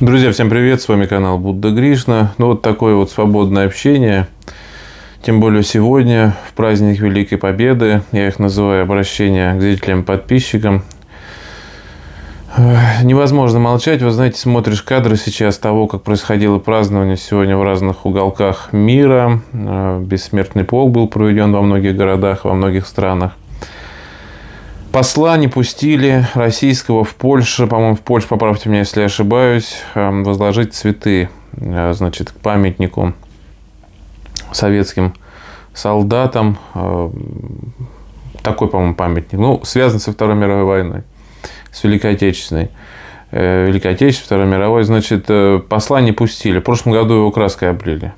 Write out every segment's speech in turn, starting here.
Друзья, всем привет, с вами канал Будда Гришна. Ну вот такое вот свободное общение, тем более сегодня, в праздник Великой Победы, я их называю обращение к зрителям подписчикам. Невозможно молчать, вы знаете, смотришь кадры сейчас того, как происходило празднование сегодня в разных уголках мира. Э, бессмертный полк был проведен во многих городах, во многих странах посла не пустили российского в Польшу, по-моему, в Польшу, поправьте меня, если я ошибаюсь, эм, возложить цветы, э, значит, к памятнику советским солдатам. Э, такой, по-моему, памятник. Ну, связан со Второй мировой войной, с Великой Отечественной. Э, Великой Отечественной, Второй мировой. Значит, посла не пустили. В прошлом году его краской облили.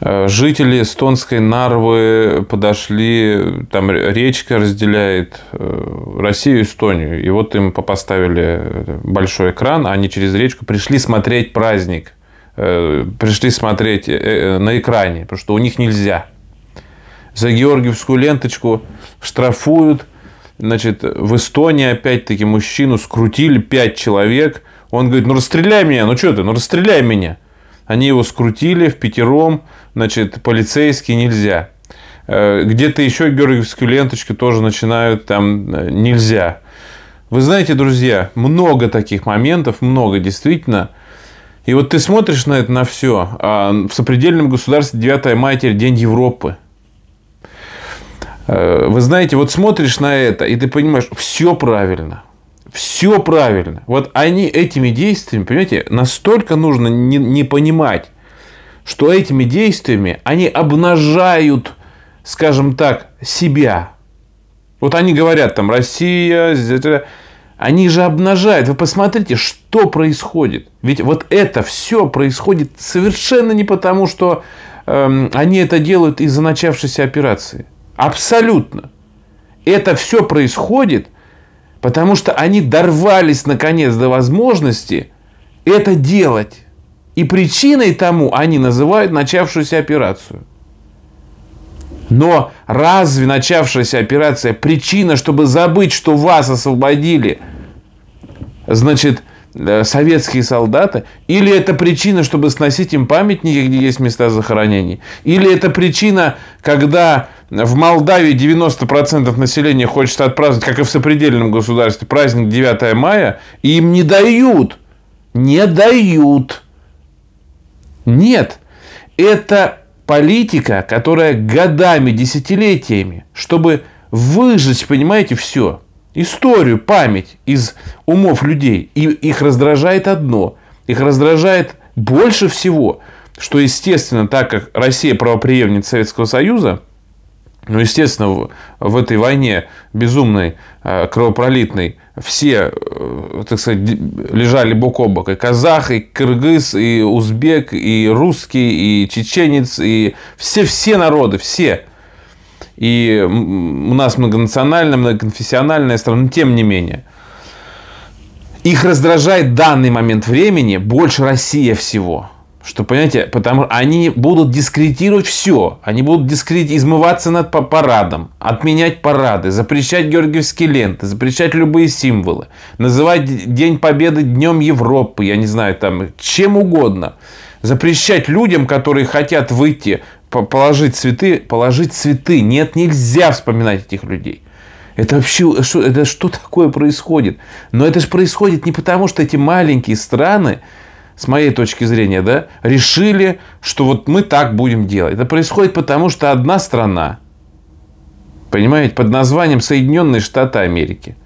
Э, жители эстонской Нарвы подошли, там речка разделяет э, Россию и Эстонию. И вот им поставили э, большой экран, а они через речку пришли смотреть праздник, пришли смотреть на экране, потому что у них нельзя. За георгиевскую ленточку штрафуют. Значит, в Эстонии опять-таки мужчину скрутили пять человек. Он говорит, ну расстреляй меня, ну что ты, ну расстреляй меня. Они его скрутили в пятером, значит, полицейский нельзя. Э, где-то еще георгиевскую ленточку тоже начинают там э, нельзя. Вы знаете, друзья, много таких моментов, много действительно. И вот ты смотришь на это, на все. А в сопредельном государстве 9 мая теперь День Европы. Э, вы знаете, вот смотришь на это, и ты понимаешь, все правильно. Все правильно. Вот они этими действиями, понимаете, настолько нужно не, не понимать, что этими действиями они обнажают, скажем так, себя. Вот они говорят там Россия, они же обнажают. Вы посмотрите, что происходит. Ведь вот это все происходит совершенно не потому, что э, они это делают из-за начавшейся операции. Абсолютно. Это все происходит, потому что они дорвались наконец до возможности это делать. И причиной тому они называют начавшуюся операцию. Но разве начавшаяся операция причина, чтобы забыть, что вас освободили, значит, э, советские солдаты? Или это причина, чтобы сносить им памятники, где есть места захоронений? Или это причина, когда в Молдавии 90% населения хочет отпраздновать, как и в сопредельном государстве, праздник 9 мая, и им не дают? Не дают нет, это политика, которая годами, десятилетиями, чтобы выжечь, понимаете, все. Историю, память из умов людей. И их раздражает одно. Их раздражает больше всего, что, естественно, так как Россия правоприемница Советского Союза, ну, естественно, в этой войне безумной, э, кровопролитной, все, э, так сказать, лежали бок о бок. И казах, и кыргыз, и узбек, и русский, и чеченец, и все-все народы, все. И у нас многонациональная, многоконфессиональная страна, но тем не менее. Их раздражает данный момент времени больше Россия всего – что, понимаете, потому они будут дискредитировать все. Они будут дискредит... измываться над парадом, отменять парады, запрещать георгиевские ленты, запрещать любые символы, называть День Победы Днем Европы, я не знаю, там, чем угодно. Запрещать людям, которые хотят выйти, положить цветы, положить цветы. Нет, нельзя вспоминать этих людей. Это вообще это что такое происходит? Но это же происходит не потому, что эти маленькие страны с моей точки зрения, да, решили, что вот мы так будем делать. Это происходит потому, что одна страна, понимаете, под названием Соединенные Штаты Америки,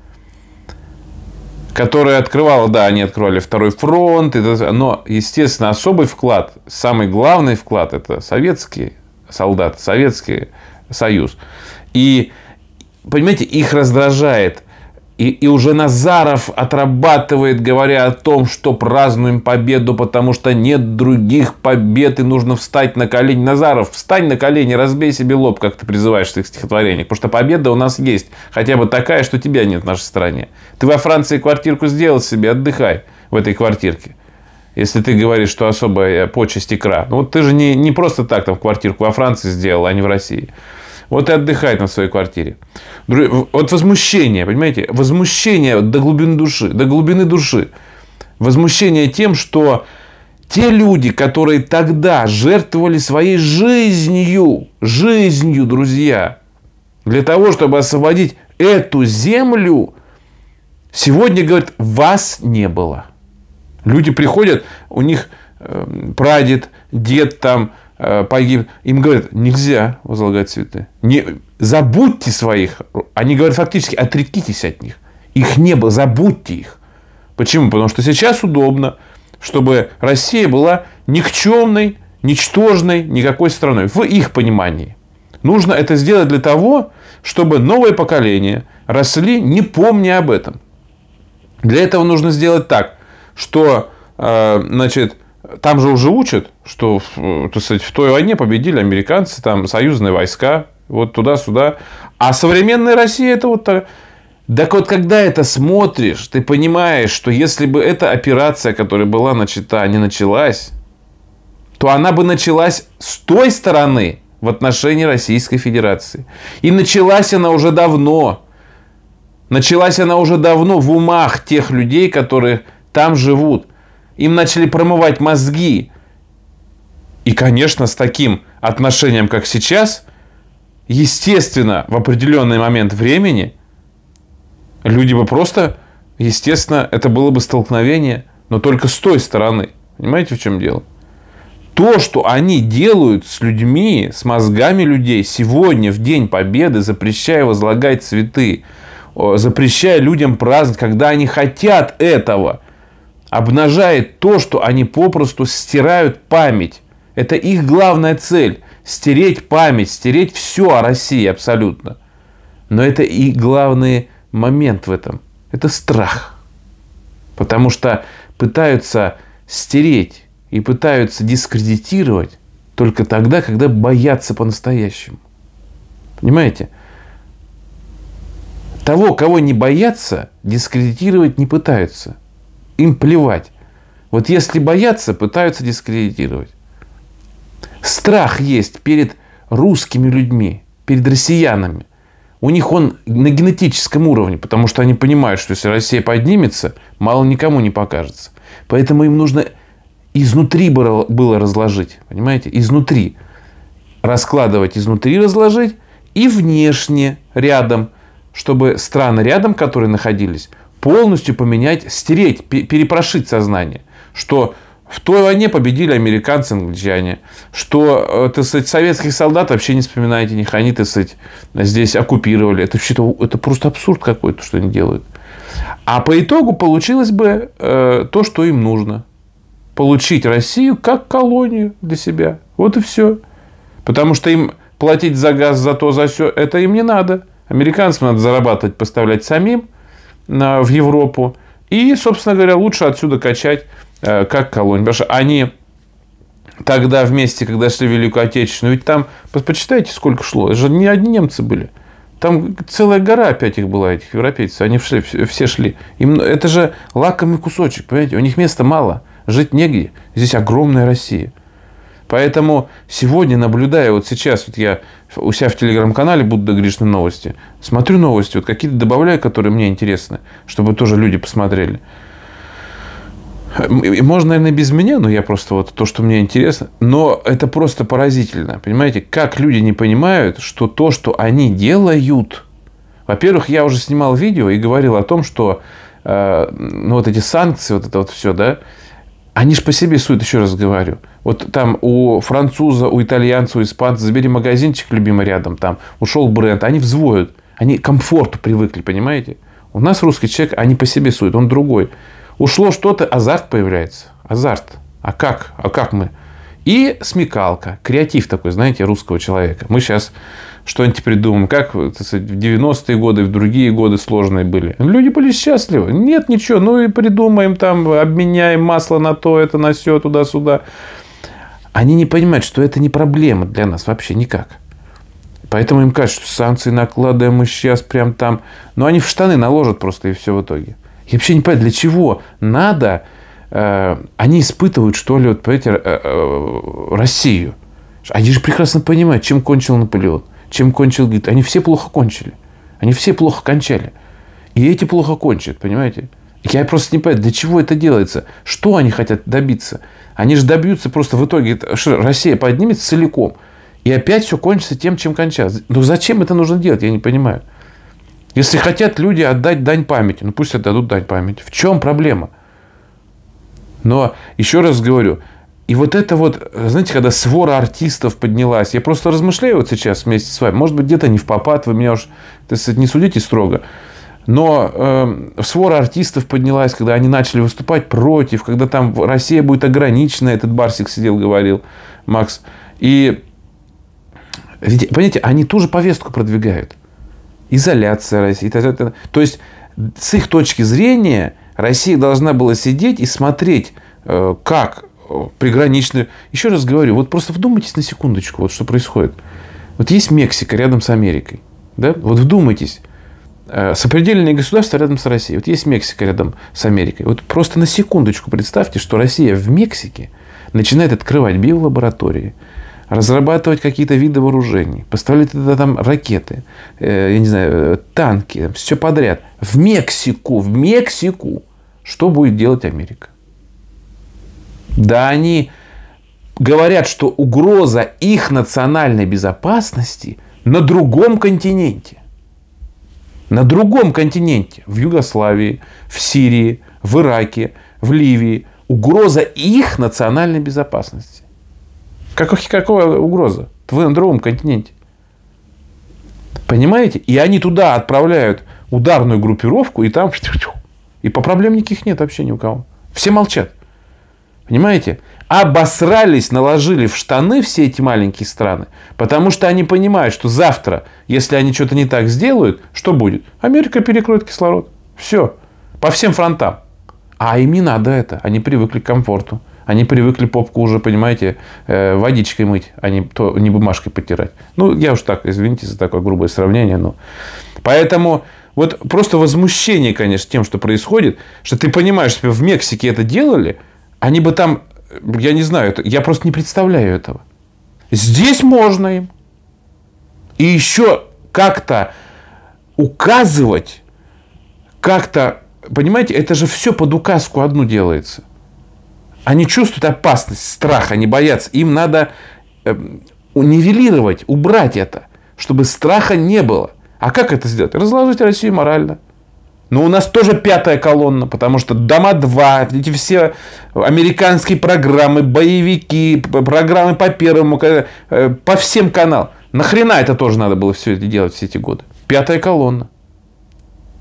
которая открывала, да, они открывали второй фронт, это, но, естественно, особый вклад, самый главный вклад – это советские солдаты, Советский Союз. И, понимаете, их раздражает – и, и уже Назаров отрабатывает, говоря о том, что празднуем победу, потому что нет других побед, и нужно встать на колени. Назаров, встань на колени, разбей себе лоб, как ты призываешь в своих стихотворениях, потому что победа у нас есть, хотя бы такая, что тебя нет в нашей стране. Ты во Франции квартирку сделал себе, отдыхай в этой квартирке. Если ты говоришь, что особая почесть икра. Ну, вот ты же не, не просто так там квартирку во Франции сделал, а не в России. Вот и отдыхает на своей квартире. Вот возмущение, понимаете? Возмущение до глубины души, до глубины души. Возмущение тем, что те люди, которые тогда жертвовали своей жизнью, жизнью, друзья, для того, чтобы освободить эту землю, сегодня, говорят, вас не было. Люди приходят, у них э, прадед, дед там, Э, погиб. Им говорят, нельзя возлагать цветы. Не, забудьте своих. Они говорят фактически, отрекитесь от них. Их не было, забудьте их. Почему? Потому что сейчас удобно, чтобы Россия была никчемной, ничтожной никакой страной. В их понимании. Нужно это сделать для того, чтобы новое поколение росли, не помня об этом. Для этого нужно сделать так, что э, значит, там же уже учат, что э, то есть, в той войне победили американцы, там союзные войска, вот туда-сюда. А современная Россия это вот так. Так вот, когда это смотришь, ты понимаешь, что если бы эта операция, которая была начата, не началась, то она бы началась с той стороны в отношении Российской Федерации. И началась она уже давно. Началась она уже давно в умах тех людей, которые там живут им начали промывать мозги. И, конечно, с таким отношением, как сейчас, естественно, в определенный момент времени люди бы просто, естественно, это было бы столкновение, но только с той стороны. Понимаете, в чем дело? то, что они делают с людьми, с мозгами людей сегодня, в День Победы, запрещая возлагать цветы, запрещая людям праздновать, когда они хотят этого, обнажает то, что они попросту стирают память. Это их главная цель – стереть память, стереть все о России абсолютно. Но это и главный момент в этом. Это страх. Потому что пытаются стереть и пытаются дискредитировать только тогда, когда боятся по-настоящему. Понимаете? Того, кого не боятся, дискредитировать не пытаются. Им плевать. Вот если боятся, пытаются дискредитировать. Страх есть перед русскими людьми, перед россиянами. У них он на генетическом уровне, потому что они понимают, что если Россия поднимется, мало никому не покажется. Поэтому им нужно изнутри было разложить, понимаете, изнутри. Раскладывать изнутри разложить и внешне рядом, чтобы страны рядом, которые находились, полностью поменять, стереть, перепрошить сознание, что в той войне победили американцы, англичане, что, это сказать, советских солдат вообще не вспоминаете них, они, так сказать, здесь оккупировали. Это вообще-то это просто абсурд какой-то, что они делают. А по итогу получилось бы э, то, что им нужно. Получить Россию как колонию для себя. Вот и все. Потому что им платить за газ, за то, за все, это им не надо. Американцам надо зарабатывать, поставлять самим – в Европу. И, собственно говоря, лучше отсюда качать э, как колонь. Потому что они тогда вместе, когда шли в Великую Отечественную, ведь там, почитайте, сколько шло, это же не одни немцы были. Там целая гора опять их была, этих европейцев. Они шли, все шли. Им, это же лакомый кусочек, понимаете? У них места мало, жить негде. Здесь огромная Россия. Поэтому сегодня, наблюдая, вот сейчас вот я у себя в телеграм-канале буду грешны новости, смотрю новости, вот какие-то добавляю, которые мне интересны, чтобы тоже люди посмотрели. Можно, наверное, без меня, но я просто вот то, что мне интересно. Но это просто поразительно. Понимаете, как люди не понимают, что то, что они делают... Во-первых, я уже снимал видео и говорил о том, что э, ну, вот эти санкции, вот это вот все, да, они же по себе суют, еще раз говорю. Вот там у француза, у итальянца, у испанца, забери магазинчик любимый рядом, там ушел бренд, они взвоют. Они к комфорту привыкли, понимаете? У нас русский человек, они по себе суют, он другой. Ушло что-то, азарт появляется. Азарт. А как? А как мы? И смекалка, креатив такой, знаете, русского человека. Мы сейчас что-нибудь придумаем, как в 90-е годы, в другие годы сложные были. Люди были счастливы. Нет ничего, ну и придумаем там, обменяем масло на то, это на все, туда-сюда. Они не понимают, что это не проблема для нас вообще никак. Поэтому им кажется, что санкции накладываем мы сейчас прям там. Но они в штаны наложат просто и все в итоге. Я вообще не понимаю, для чего надо Э, они испытывают, что ли, вот, понимаете, э, э, Россию. Они же прекрасно понимают, чем кончил Наполеон, чем кончил Гитлер. Они все плохо кончили. Они все плохо кончали. И эти плохо кончат, понимаете? Я просто не понимаю, для чего это делается? Что они хотят добиться? Они же добьются просто в итоге, Россия поднимется целиком. И опять все кончится тем, чем кончалось. Ну зачем это нужно делать, я не понимаю. Если хотят люди отдать дань памяти, ну пусть отдадут дань памяти. В чем проблема? Но еще раз говорю, и вот это вот, знаете, когда свора артистов поднялась, я просто размышляю вот сейчас вместе с вами, может быть, где-то не в попад, вы меня уж так сказать, не судите строго, но э, свора артистов поднялась, когда они начали выступать против, когда там Россия будет ограничена, этот Барсик сидел, говорил, Макс. И, ведь, понимаете, они ту же повестку продвигают. Изоляция России. То есть, с их точки зрения – Россия должна была сидеть и смотреть, э, как э, приграничные... Еще раз говорю, вот просто вдумайтесь на секундочку, вот что происходит. Вот есть Мексика рядом с Америкой. Да? Вот вдумайтесь. Э, Сопредельные государства рядом с Россией. Вот есть Мексика рядом с Америкой. Вот просто на секундочку представьте, что Россия в Мексике начинает открывать биолаборатории, разрабатывать какие-то виды вооружений, поставлять туда там ракеты, я не знаю, танки, все подряд. В Мексику, в Мексику. Что будет делать Америка? Да они говорят, что угроза их национальной безопасности на другом континенте. На другом континенте. В Югославии, в Сирии, в Ираке, в Ливии. Угроза их национальной безопасности. Как, какая угроза? Вы на другом континенте. Понимаете? И они туда отправляют ударную группировку, и там и по проблем никаких нет вообще ни у кого. Все молчат. Понимаете? Обосрались, наложили в штаны все эти маленькие страны, потому что они понимают, что завтра, если они что-то не так сделают, что будет? Америка перекроет кислород. Все. По всем фронтам. А им не надо это. Они привыкли к комфорту. Они привыкли попку уже, понимаете, э, водичкой мыть, а не, то, не бумажкой потирать. Ну, я уж так, извините за такое грубое сравнение, но... Поэтому вот просто возмущение, конечно, тем, что происходит, что ты понимаешь, что в Мексике это делали, они бы там, я не знаю, я просто не представляю этого. Здесь можно им. И еще как-то указывать, как-то, понимаете, это же все под указку одну делается. Они чувствуют опасность, страх, они боятся. Им надо эм, нивелировать, убрать это, чтобы страха не было. А как это сделать? Разложить Россию морально. Но у нас тоже пятая колонна, потому что дома два, эти все американские программы, боевики, программы по первому, э, по всем каналам. Нахрена это тоже надо было все это делать все эти годы? Пятая колонна.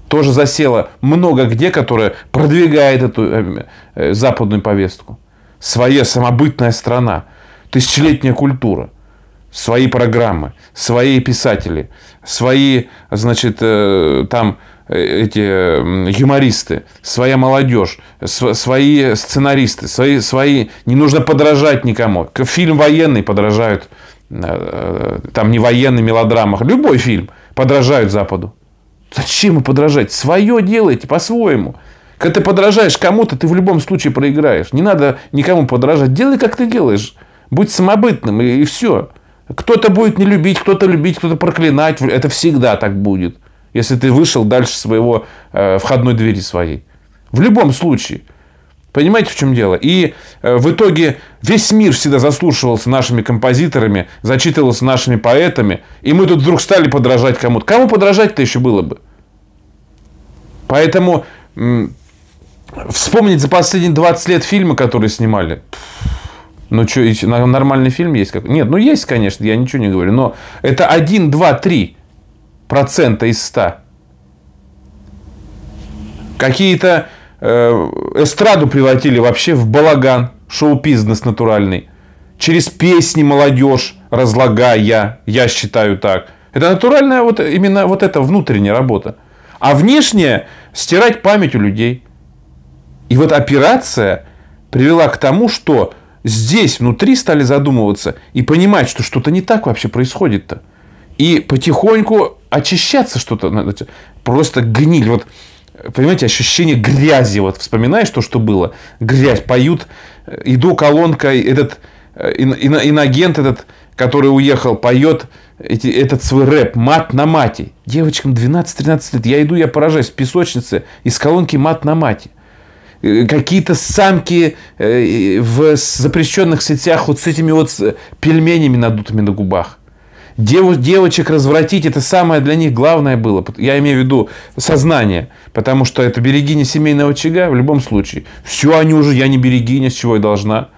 Тоже засела много где, которая продвигает эту э, э, западную повестку. Своя самобытная страна, тысячелетняя культура, свои программы, свои писатели, свои, значит, э, там э, эти юмористы, своя молодежь, свои сценаристы, свои, свои, не нужно подражать никому. Фильм военный подражают, э, там не военный мелодрамах, любой фильм подражают Западу. Зачем ему подражать? Свое делайте по-своему. Когда ты подражаешь кому-то, ты в любом случае проиграешь. Не надо никому подражать. Делай, как ты делаешь. Будь самобытным, и, и все. Кто-то будет не любить, кто-то любить, кто-то проклинать. Это всегда так будет. Если ты вышел дальше своего э, входной двери своей. В любом случае. Понимаете, в чем дело? И э, в итоге весь мир всегда заслушивался нашими композиторами, зачитывался нашими поэтами, и мы тут вдруг стали подражать кому-то. Кому подражать-то еще было бы? Поэтому вспомнить за последние 20 лет фильмы, которые снимали. Пфф, ну что, нормальный фильм есть? Как... Нет, ну есть, конечно, я ничего не говорю, но это 1, 2, 3 процента из 100. Какие-то э, эстраду превратили вообще в балаган, шоу-бизнес натуральный. Через песни молодежь, разлагая, я считаю так. Это натуральная вот именно вот эта внутренняя работа. А внешняя – стирать память у людей. И вот операция привела к тому, что здесь внутри стали задумываться и понимать, что что-то не так вообще происходит-то. И потихоньку очищаться что-то. Просто гниль. Вот, понимаете, ощущение грязи. Вот вспоминаешь то, что было. Грязь. Поют. Э, иду колонка. Этот ин, э, инагент этот, который уехал, поет эти, этот свой рэп. Мат на мате. Девочкам 12-13 лет. Я иду, я поражаюсь. В песочнице. Из колонки мат на мате. Э, какие-то самки э, в запрещенных сетях вот с этими вот э, пельменями надутыми на губах. девочек развратить, это самое для них главное было. Я имею в виду сознание. Потому что это берегиня семейного очага в любом случае. Все, они уже, я не берегиня, с чего я должна.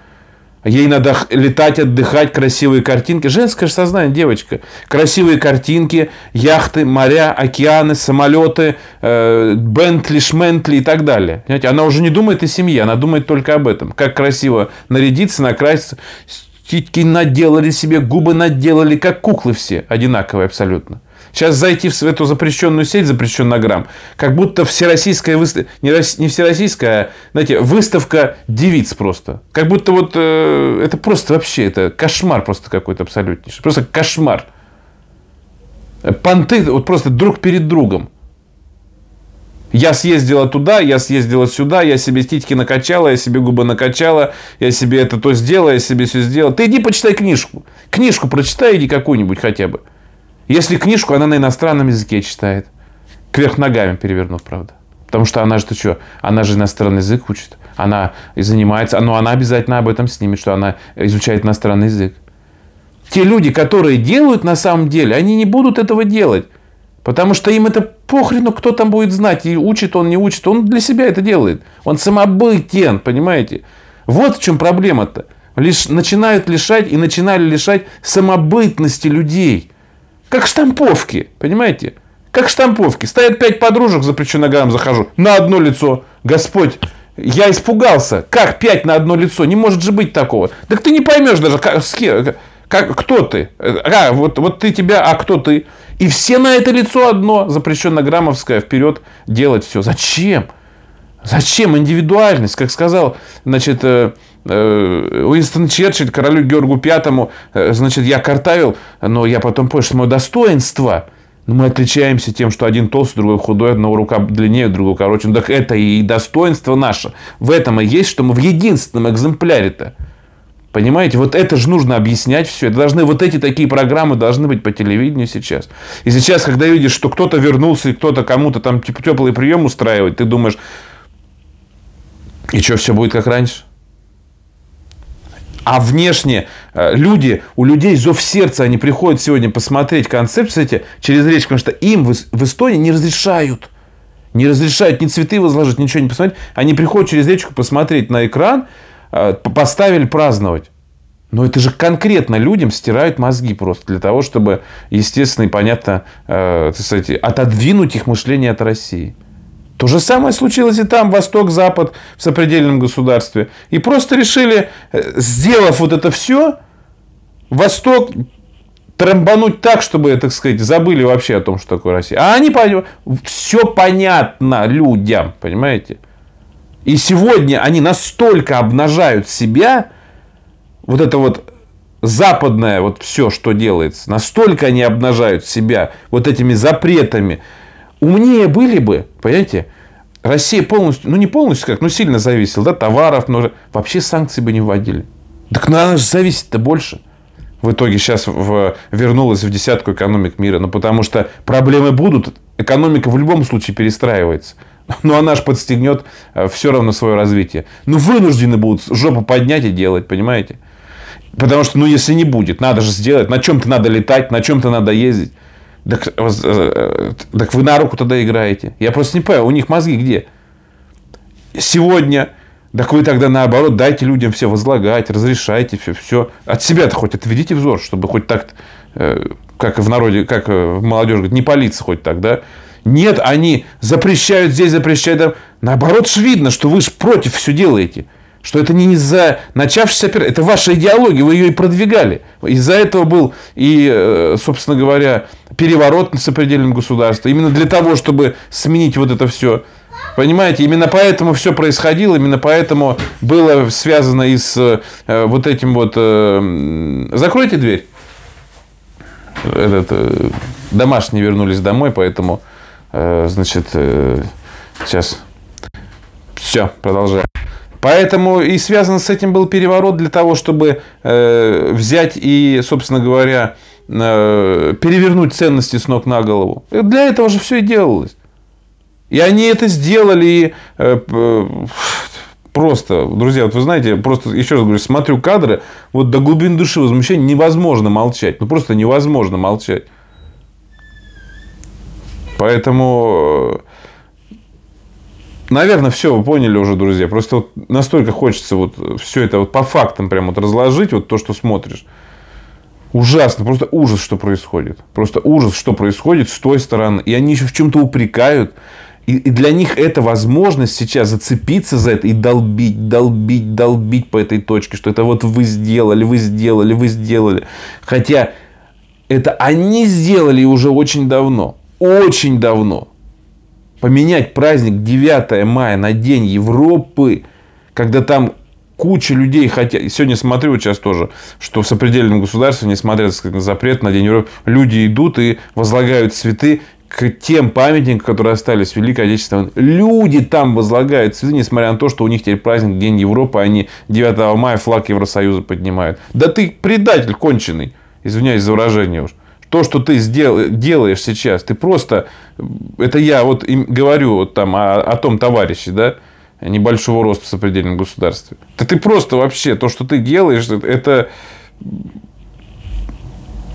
Ей надо летать, отдыхать, красивые картинки. Женское же сознание, девочка. Красивые картинки, яхты, моря, океаны, самолеты, э, Бентли, Шментли и так далее. Понимаете? Она уже не думает о семье, она думает только об этом. Как красиво нарядиться, накраситься. Титьки наделали себе, губы наделали, как куклы все, одинаковые абсолютно. Сейчас зайти в эту запрещенную сеть, грамм, как будто всероссийская выставка, не, рос... не всероссийская, а, знаете, выставка девиц просто. Как будто вот э, это просто вообще, это кошмар просто какой-то абсолютнейший. Просто кошмар. Понты вот просто друг перед другом. Я съездила туда, я съездила сюда, я себе титьки накачала, я себе губы накачала, я себе это то сделала, я себе все сделала. Ты иди почитай книжку. Книжку прочитай, иди какую-нибудь хотя бы. Если книжку, она на иностранном языке читает. Кверх ногами перевернув, правда. Потому что она же-то что? Она же иностранный язык учит. Она и занимается. Но она обязательно об этом снимет, что она изучает иностранный язык. Те люди, которые делают на самом деле, они не будут этого делать. Потому что им это похрену, кто там будет знать, и учит он, не учит. Он для себя это делает. Он самобытен, понимаете? Вот в чем проблема-то. Лишь начинают лишать и начинали лишать самобытности людей – как штамповки, понимаете? Как штамповки. Стоят пять подружек, за запрещу ногам захожу. На одно лицо. Господь, я испугался. Как пять на одно лицо? Не может же быть такого. Так ты не поймешь даже, как, с кем, как, кто ты. А, вот, вот ты тебя, а кто ты? И все на это лицо одно. Запрещено граммовское вперед делать все. Зачем? Зачем индивидуальность? Как сказал, значит, э, Э, Уинстон Черчилль королю Георгу Пятому, э, значит, я картавил, но я потом понял, что мое достоинство, ну, мы отличаемся тем, что один толстый, другой худой, одного рука длиннее, другого короче. Ну, так это и достоинство наше. В этом и есть, что мы в единственном экземпляре-то. Понимаете, вот это же нужно объяснять все. Это должны, вот эти такие программы должны быть по телевидению сейчас. И сейчас, когда видишь, что кто-то вернулся и кто-то кому-то там теплый прием устраивает, ты думаешь, и что, все будет как раньше? А внешне э, люди, у людей зов сердца, они приходят сегодня посмотреть концерт, кстати, через речь, потому что им в Эстонии не разрешают. Не разрешают ни цветы возложить, ничего не посмотреть. Они приходят через речку посмотреть на экран, э, поставили праздновать. Но это же конкретно людям стирают мозги просто для того, чтобы, естественно и понятно, э, кстати, отодвинуть их мышление от России. То же самое случилось и там, Восток-Запад в сопредельном государстве. И просто решили, э, сделав вот это все, Восток трамбануть так, чтобы, так сказать, забыли вообще о том, что такое Россия. А они понимают, все понятно людям, понимаете? И сегодня они настолько обнажают себя, вот это вот западное вот все, что делается, настолько они обнажают себя вот этими запретами, умнее были бы, понимаете, Россия полностью, ну не полностью как, но сильно зависела, да, товаров, но вообще санкции бы не вводили. Так надо же зависит-то больше. В итоге сейчас в, вернулась в десятку экономик мира, ну потому что проблемы будут, экономика в любом случае перестраивается. Но ну, она же подстегнет э, все равно свое развитие. Ну вынуждены будут жопу поднять и делать, понимаете? Потому что, ну, если не будет, надо же сделать, на чем-то надо летать, на чем-то надо ездить. Так, э, э, э, так вы на руку тогда играете. Я просто не понимаю, у них мозги где? Сегодня, так вы тогда наоборот дайте людям все возлагать, разрешайте все, все. От себя-то хоть отведите взор, чтобы хоть так, как в народе, как молодежь говорит, не палиться хоть так, да? Нет, они запрещают здесь, запрещают там. Наоборот, же видно, что вы же против все делаете. Что это не из-за начавшейся операции. Это ваша идеология, вы ее и продвигали. Из-за этого был и, собственно говоря, переворот с определенным государством. Именно для того, чтобы сменить вот это все. Понимаете, именно поэтому все происходило, именно поэтому было связано и с э, вот этим вот... Э, закройте дверь. Этот, э, домашние вернулись домой, поэтому, э, значит, э, сейчас... Все, продолжаем. Поэтому и связан с этим был переворот для того, чтобы э, взять и, собственно говоря, э, перевернуть ценности с ног на голову. Для этого же все и делалось. И они это сделали. И, э, э, просто, друзья, вот вы знаете, просто еще раз говорю, смотрю кадры, вот до глубины души возмущения невозможно молчать. Ну, просто невозможно молчать. Поэтому, э, наверное, все вы поняли уже, друзья. Просто вот настолько хочется вот все это вот по фактам прям вот разложить, вот то, что смотришь. Ужасно, просто ужас, что происходит. Просто ужас, что происходит с той стороны. И они еще в чем-то упрекают. И, и для них это возможность сейчас зацепиться за это и долбить, долбить, долбить по этой точке, что это вот вы сделали, вы сделали, вы сделали. Хотя это они сделали уже очень давно. Очень давно. Поменять праздник 9 мая на День Европы, когда там куча людей хотят. Сегодня смотрю сейчас тоже, что в сопредельном государстве, несмотря сказать, на запрет на День Европы, люди идут и возлагают цветы к тем памятникам, которые остались в Великой Отечественной Люди там возлагают цветы, несмотря на то, что у них теперь праздник День Европы, а они 9 мая флаг Евросоюза поднимают. Да ты предатель конченый, извиняюсь за выражение уж. То, что ты сдел, делаешь сейчас, ты просто... Это я вот говорю вот там о, о том товарище, да, небольшого роста в сопредельном государстве. Да ты просто вообще, то, что ты делаешь, это...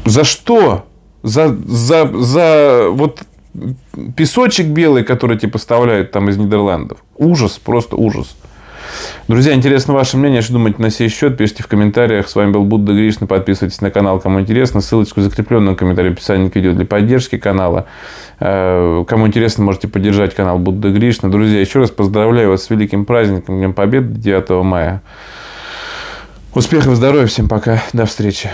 За что? За, за, за вот песочек белый, который тебе поставляют там из Нидерландов. Ужас, просто ужас. Друзья, интересно ваше мнение, что думаете на сей счет, пишите в комментариях. С вами был Будда Гришна, подписывайтесь на канал, кому интересно. Ссылочку закрепленную в комментарии в описании к видео для поддержки канала. Э, кому интересно, можете поддержать канал Будда Гришна. Друзья, еще раз поздравляю вас с великим праздником, Днем Победы 9 мая. Успехов, здоровья, всем пока, до встречи.